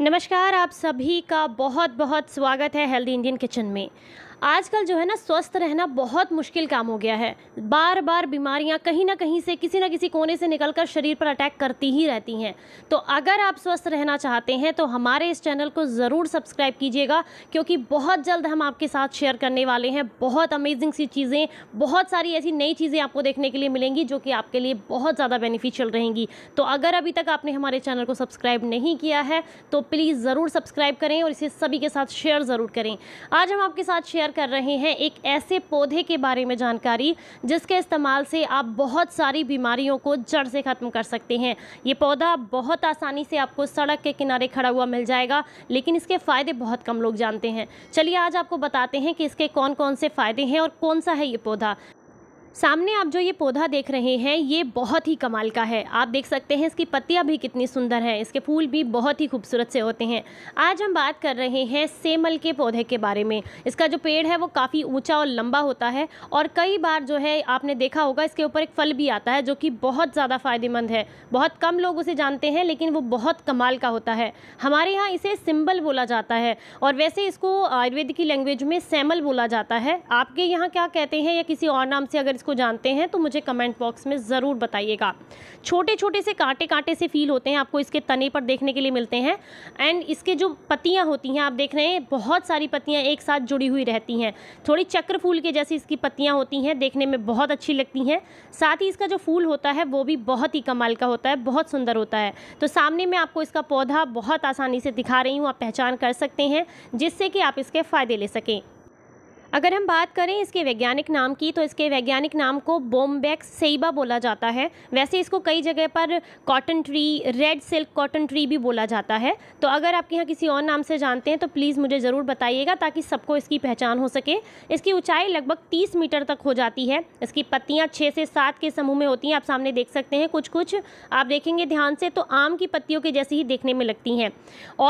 नमस्कार आप सभी का बहुत बहुत स्वागत है हेल्दी इंडियन किचन में आजकल जो है ना स्वस्थ रहना बहुत मुश्किल काम हो गया है बार बार बीमारियां कहीं ना कहीं से किसी ना किसी कोने से निकलकर शरीर पर अटैक करती ही रहती हैं तो अगर आप स्वस्थ रहना चाहते हैं तो हमारे इस चैनल को ज़रूर सब्सक्राइब कीजिएगा क्योंकि बहुत जल्द हम आपके साथ शेयर करने वाले हैं बहुत अमेजिंग सी चीज़ें बहुत सारी ऐसी नई चीज़ें आपको देखने के लिए मिलेंगी जो कि आपके लिए बहुत ज़्यादा बेनिफिशियल रहेंगी तो अगर अभी तक आपने हमारे चैनल को सब्सक्राइब नहीं किया है तो प्लीज़ ज़रूर सब्सक्राइब करें और इसे सभी के साथ शेयर ज़रूर करें आज हम आपके साथ शेयर कर रहे हैं एक ऐसे पौधे के बारे में जानकारी जिसके इस्तेमाल से आप बहुत सारी बीमारियों को जड़ से ख़त्म कर सकते हैं ये पौधा बहुत आसानी से आपको सड़क के किनारे खड़ा हुआ मिल जाएगा लेकिन इसके फ़ायदे बहुत कम लोग जानते हैं चलिए आज आपको बताते हैं कि इसके कौन कौन से फ़ायदे हैं और कौन सा है ये पौधा सामने आप जो ये पौधा देख रहे हैं ये बहुत ही कमाल का है आप देख सकते हैं इसकी पत्तियाँ भी कितनी सुंदर हैं इसके फूल भी बहुत ही खूबसूरत से होते हैं आज हम बात कर रहे हैं सेमल के पौधे के बारे में इसका जो पेड़ है वो काफ़ी ऊंचा और लंबा होता है और कई बार जो है आपने देखा होगा इसके ऊपर एक फल भी आता है जो कि बहुत ज़्यादा फ़ायदेमंद है बहुत कम लोग उसे जानते हैं लेकिन वो बहुत कमाल का होता है हमारे यहाँ इसे सिम्बल बोला जाता है और वैसे इसको आयुर्वेद की लैंग्वेज में सेमल बोला जाता है आपके यहाँ क्या कहते हैं या किसी और नाम से अगर को जानते हैं तो मुझे कमेंट बॉक्स में ज़रूर बताइएगा छोटे छोटे से कांटे कांटे से फील होते हैं आपको इसके तने पर देखने के लिए मिलते हैं एंड इसके जो पत्तियाँ होती हैं आप देख रहे हैं बहुत सारी पत्तियाँ एक साथ जुड़ी हुई रहती हैं थोड़ी चक्र फूल के जैसी इसकी पत्तियाँ होती हैं देखने में बहुत अच्छी लगती हैं साथ ही इसका जो फूल होता है वो भी बहुत ही कमाल का होता है बहुत सुंदर होता है तो सामने मैं आपको इसका पौधा बहुत आसानी से दिखा रही हूँ आप पहचान कर सकते हैं जिससे कि आप इसके फ़ायदे ले सकें अगर हम बात करें इसके वैज्ञानिक नाम की तो इसके वैज्ञानिक नाम को बोमबैक्स सेइबा बोला जाता है वैसे इसको कई जगह पर cotton tree red silk cotton tree भी बोला जाता है तो अगर आपके यहाँ किसी और नाम से जानते हैं तो प्लीज़ मुझे ज़रूर बताइएगा ताकि सबको इसकी पहचान हो सके इसकी ऊँचाई लगभग तीस मीटर तक हो जाती है इसकी पत्तियाँ छः से सात के समूह में होती हैं आप सामने देख सकते हैं कुछ कुछ आप देखेंगे ध्यान से तो आम की पत्तियों के जैसे ही देखने में लगती हैं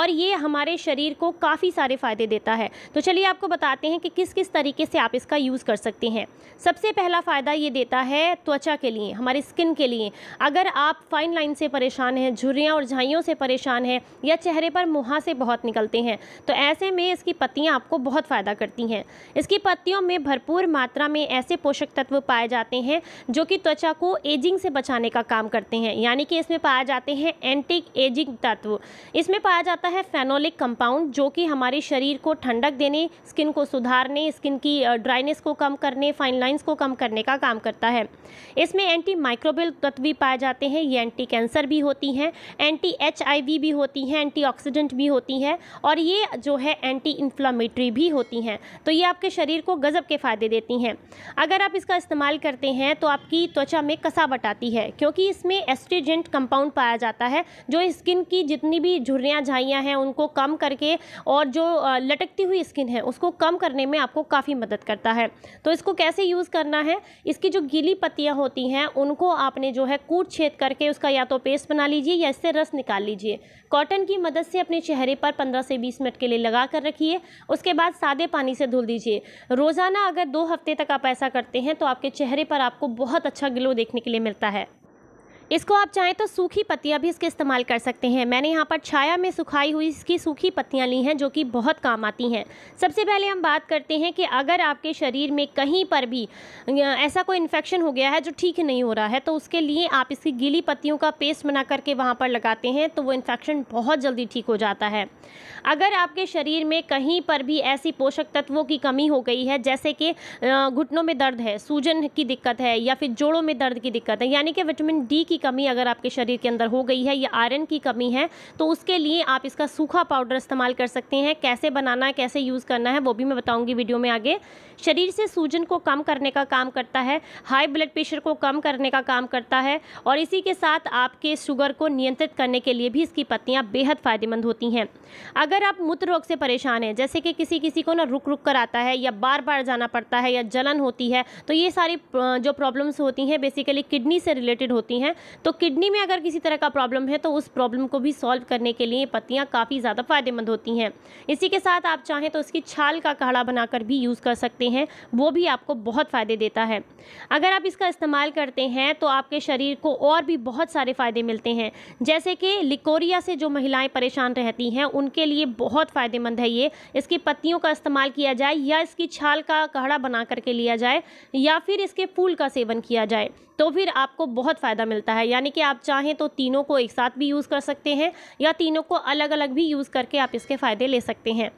और ये हमारे शरीर को काफ़ी सारे फ़ायदे देता है तो चलिए आपको बताते हैं कि किस किस तरीके से आप इसका यूज़ कर सकते हैं सबसे पहला फ़ायदा ये देता है त्वचा के लिए हमारी स्किन के लिए अगर आप फाइन लाइन से परेशान हैं झुर्रियाँ और झाइयों से परेशान हैं या चेहरे पर मुहा से बहुत निकलते हैं तो ऐसे में इसकी पत्तियाँ आपको बहुत फ़ायदा करती हैं इसकी पत्तियों में भरपूर मात्रा में ऐसे पोषक तत्व पाए जाते हैं जो कि त्वचा को एजिंग से बचाने का काम करते हैं यानी कि इसमें पाए जाते हैं एंटी एजिंग तत्व इसमें पाया जाता है फेनोलिक कंपाउंड जो कि हमारे शरीर को ठंडक देने स्किन को सुधारने स्किन की ड्राइनेस को कम करने फाइन लाइंस को कम करने का काम करता है इसमें एंटी माइक्रोबियल तत्व भी पाए जाते हैं ये एंटी कैंसर भी होती हैं एंटी एच भी होती हैं ऑक्सीडेंट भी होती हैं और ये जो है एंटी इन्फ्लामेटरी भी होती हैं तो ये आपके शरीर को गज़ब के फ़ायदे देती हैं अगर आप इसका इस्तेमाल करते हैं तो आपकी त्वचा में कसावट आती है क्योंकि इसमें एस्ट्रीजेंट कंपाउंड पाया जाता है जो स्किन की जितनी भी झुर्रियाँ झाइयाँ हैं उनको कम करके और जो लटकती हुई स्किन है उसको कम करने में आपको काफ़ी मदद करता है तो इसको कैसे यूज़ करना है इसकी जो गीली पत्तियाँ होती हैं उनको आपने जो है कूट छेद करके उसका या तो पेस्ट बना लीजिए या इससे रस निकाल लीजिए कॉटन की मदद से अपने चेहरे पर पंद्रह से बीस मिनट के लिए लगा कर रखिए उसके बाद सादे पानी से धुल दीजिए रोज़ाना अगर दो हफ्ते तक आप ऐसा करते हैं तो आपके चेहरे पर आपको बहुत अच्छा ग्लो देखने के लिए मिलता है इसको आप चाहें तो सूखी पत्तियां भी इसके इस्तेमाल कर सकते हैं मैंने यहाँ पर छाया में सुखाई हुई इसकी सूखी पत्तियां ली हैं जो कि बहुत काम आती हैं सबसे पहले हम बात करते हैं कि अगर आपके शरीर में कहीं पर भी ऐसा कोई इन्फेक्शन हो गया है जो ठीक नहीं हो रहा है तो उसके लिए आप इसकी गीली पत्तियों का पेस्ट बना करके वहाँ पर लगाते हैं तो वो इन्फेक्शन बहुत जल्दी ठीक हो जाता है अगर आपके शरीर में कहीं पर भी ऐसी पोषक तत्वों की कमी हो गई है जैसे कि घुटनों में दर्द है सूजन की दिक्कत है या फिर जोड़ों में दर्द की दिक्कत है यानी कि विटामिन डी की कमी अगर आपके शरीर के अंदर हो गई है या आयरन की कमी है तो उसके लिए आप इसका सूखा पाउडर इस्तेमाल कर सकते हैं कैसे बनाना है कैसे यूज़ करना है वो भी मैं बताऊँगी वीडियो में आगे शरीर से सूजन को कम करने का काम करता है हाई ब्लड प्रेशर को कम करने का काम करता है और इसी के साथ आपके शुगर को नियंत्रित करने के लिए भी इसकी पत्तियाँ बेहद फ़ायदेमंद होती हैं अगर आप मूत्र रोग से परेशान हैं जैसे कि किसी किसी को ना रुक रुक कर आता है या बार बार जाना पड़ता है या जलन होती है तो ये सारी जो प्रॉब्लम्स होती हैं बेसिकली किडनी से रिलेटेड होती हैं तो किडनी में अगर किसी तरह का प्रॉब्लम है तो उस प्रॉब्लम को भी सॉल्व करने के लिए पत्तियाँ काफ़ी ज़्यादा फ़ायदेमंद होती हैं इसी के साथ आप चाहें तो इसकी छाल का काढ़ा बनाकर भी यूज़ कर सकते हैं वो भी आपको बहुत फ़ायदे देता है अगर आप इसका इस्तेमाल करते हैं तो आपके शरीर को और भी बहुत सारे फ़ायदे मिलते हैं जैसे कि लिकोरिया से जो महिलाएं परेशान रहती हैं उनके लिए बहुत फ़ायदेमंद है ये इसकी पत्तियों का इस्तेमाल किया जाए या इसकी छाल का काढ़ा बना करके लिया जाए या फिर इसके फूल का सेवन किया जाए तो फिर आपको बहुत फ़ायदा मिलता है है यानी कि आप चाहें तो तीनों को एक साथ भी यूज़ कर सकते हैं या तीनों को अलग अलग भी यूज़ करके आप इसके फ़ायदे ले सकते हैं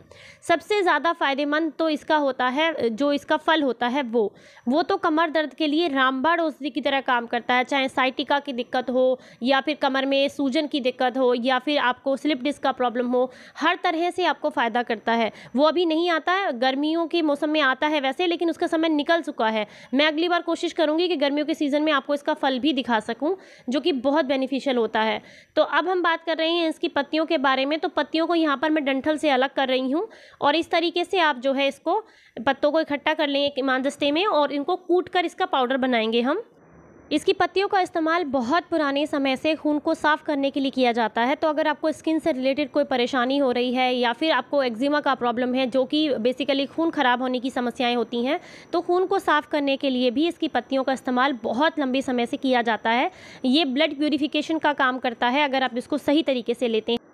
सबसे ज़्यादा फ़ायदेमंद तो इसका होता है जो इसका फल होता है वो वो तो कमर दर्द के लिए रामबाड़ औषधि की तरह काम करता है चाहे साइटिका की दिक्कत हो या फिर कमर में सूजन की दिक्कत हो या फिर आपको स्लिप डिस्क का प्रॉब्लम हो हर तरह से आपको फ़ायदा करता है वो अभी नहीं आता है गर्मियों के मौसम में आता है वैसे लेकिन उसका समय निकल चुका है मैं अगली बार कोशिश करूँगी कि गर्मियों के सीज़न में आपको इसका फल भी दिखा सकूँ जो कि बहुत बेनिफिशियल होता है तो अब हम बात कर रहे हैं इसकी पत्तियों के बारे में तो पत्तियों को यहाँ पर मैं डंठल से अलग कर रही हूँ और इस तरीके से आप जो है इसको पत्तों को इकट्ठा कर लेंगे मांदस्ते में और इनको कूट कर इसका पाउडर बनाएंगे हम इसकी पत्तियों का इस्तेमाल बहुत पुराने समय से खून को साफ करने के लिए किया जाता है तो अगर आपको स्किन से रिलेटेड कोई परेशानी हो रही है या फिर आपको एक्जिमा का प्रॉब्लम है जो कि बेसिकली खून खराब होने की समस्याएं होती हैं तो खून को साफ करने के लिए भी इसकी पत्तियों का इस्तेमाल बहुत लंबे समय से किया जाता है ये ब्लड प्योरीफिकेशन का काम करता है अगर आप इसको सही तरीके से लेते हैं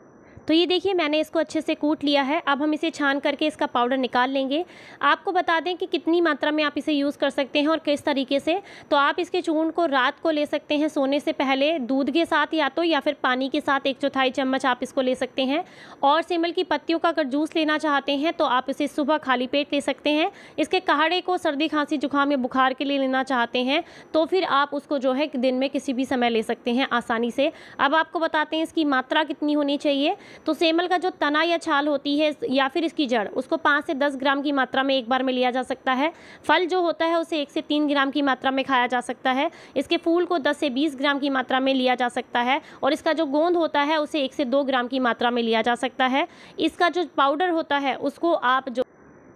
तो ये देखिए मैंने इसको अच्छे से कूट लिया है अब हम इसे छान करके इसका पाउडर निकाल लेंगे आपको बता दें कि कितनी मात्रा में आप इसे यूज़ कर सकते हैं और किस तरीके से तो आप इसके चूर्ण को रात को ले सकते हैं सोने से पहले दूध के साथ या तो या फिर पानी के साथ एक चौथाई चम्मच आप इसको ले सकते हैं और सेमल की पत्तियों का अगर जूस लेना चाहते हैं तो आप इसे सुबह खाली पेट ले सकते हैं इसके काढ़े को सर्दी खांसी जुकाम या बुखार के लिए लेना चाहते हैं तो फिर आप उसको जो है दिन में किसी भी समय ले सकते हैं आसानी से अब आपको बताते हैं इसकी मात्रा कितनी होनी चाहिए तो सेमल का जो तना या छाल होती है या फिर इसकी जड़ उसको पाँच से दस ग्राम की मात्रा में एक बार में लिया जा सकता है फल जो होता है उसे एक से तीन ग्राम की मात्रा में खाया जा सकता है इसके फूल को दस से बीस ग्राम की मात्रा में लिया जा सकता है और इसका जो गोंद होता है उसे एक से दो ग्राम की मात्रा में लिया जा सकता है इसका जो पाउडर होता है उसको आप जो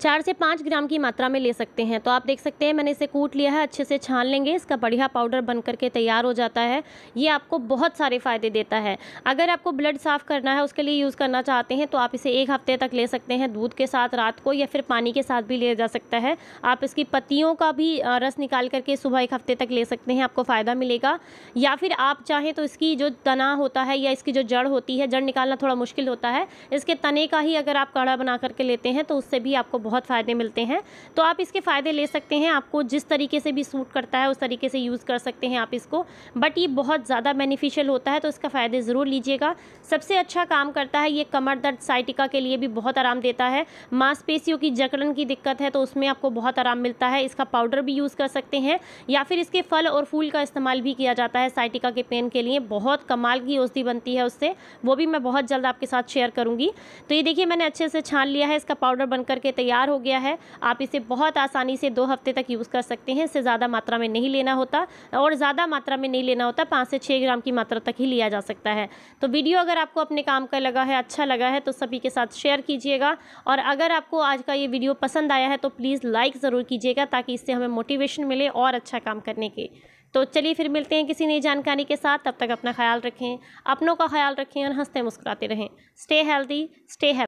चार से पाँच ग्राम की मात्रा में ले सकते हैं तो आप देख सकते हैं मैंने इसे कूट लिया है अच्छे से छान लेंगे इसका बढ़िया पाउडर बन करके तैयार हो जाता है ये आपको बहुत सारे फ़ायदे देता है अगर आपको ब्लड साफ़ करना है उसके लिए यूज़ करना चाहते हैं तो आप इसे एक हफ्ते तक ले सकते हैं दूध के साथ रात को या फिर पानी के साथ भी लिया जा सकता है आप इसकी पत्तियों का भी रस निकाल करके सुबह एक हफ्ते तक ले सकते हैं आपको फ़ायदा मिलेगा या फिर आप चाहें तो इसकी जो तना होता है या इसकी जो जड़ होती है जड़ निकालना थोड़ा मुश्किल होता है इसके तने का ही अगर आप काढ़ा बना करके लेते हैं तो उससे भी आपको बहुत फ़ायदे मिलते हैं तो आप इसके फ़ायदे ले सकते हैं आपको जिस तरीके से भी सूट करता है उस तरीके से यूज़ कर सकते हैं आप इसको बट ये बहुत ज़्यादा बेनिफिशियल होता है तो इसका फ़ायदे ज़रूर लीजिएगा सबसे अच्छा काम करता है ये कमर दर्द साइटिका के लिए भी बहुत आराम देता है मांसपेशियों की जकड़न की दिक्कत है तो उसमें आपको बहुत आराम मिलता है इसका पाउडर भी यूज़ कर सकते हैं या फिर इसके फल और फूल का इस्तेमाल भी किया जाता है साइटिका के पेन के लिए बहुत कमाल की औषधि बनती है उससे वो भी मैं बहुत जल्द आपके साथ शेयर करूँगी तो ये देखिए मैंने अच्छे से छान लिया है इसका पाउडर बन करके तैयार तैयार हो गया है आप इसे बहुत आसानी से दो हफ्ते तक यूज़ कर सकते हैं इससे ज़्यादा मात्रा में नहीं लेना होता और ज़्यादा मात्रा में नहीं लेना होता पाँच से छः ग्राम की मात्रा तक ही लिया जा सकता है तो वीडियो अगर आपको अपने काम का लगा है अच्छा लगा है तो सभी के साथ शेयर कीजिएगा और अगर आपको आज का ये वीडियो पसंद आया है तो प्लीज़ लाइक ज़रूर कीजिएगा ताकि इससे हमें मोटिवेशन मिले और अच्छा काम करने के तो चलिए फिर मिलते हैं किसी नई जानकारी के साथ तब तक अपना ख्याल रखें अपनों का ख्याल रखें और हंसते मुस्कुराते रहें स्टे हेल्दी स्टे हैप्पी